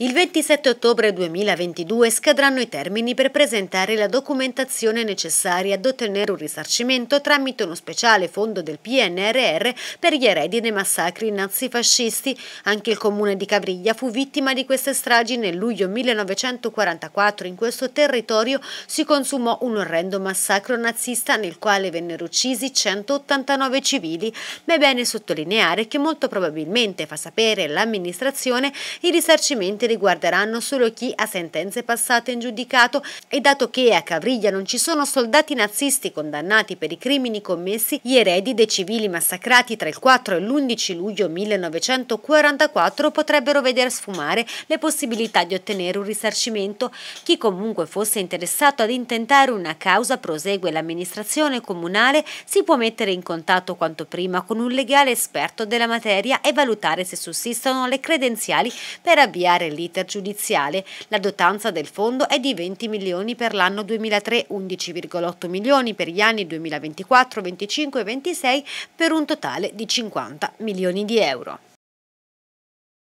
Il 27 ottobre 2022 scadranno i termini per presentare la documentazione necessaria ad ottenere un risarcimento tramite uno speciale fondo del PNRR per gli eredi dei massacri nazifascisti. Anche il comune di Cavriglia fu vittima di queste stragi nel luglio 1944. In questo territorio si consumò un orrendo massacro nazista nel quale vennero uccisi 189 civili, ma è bene sottolineare che molto probabilmente, fa sapere l'amministrazione, i risarcimenti procedimenti riguarderanno solo chi ha sentenze passate in giudicato e dato che a Cavriglia non ci sono soldati nazisti condannati per i crimini commessi, gli eredi dei civili massacrati tra il 4 e l'11 luglio 1944 potrebbero vedere sfumare le possibilità di ottenere un risarcimento. Chi comunque fosse interessato ad intentare una causa, prosegue l'amministrazione comunale, si può mettere in contatto quanto prima con un legale esperto della materia e valutare se sussistono le credenziali per avviare l'iter giudiziale. La dotanza del fondo è di 20 milioni per l'anno 2003, 11,8 milioni per gli anni 2024, 2025 e 2026 per un totale di 50 milioni di euro.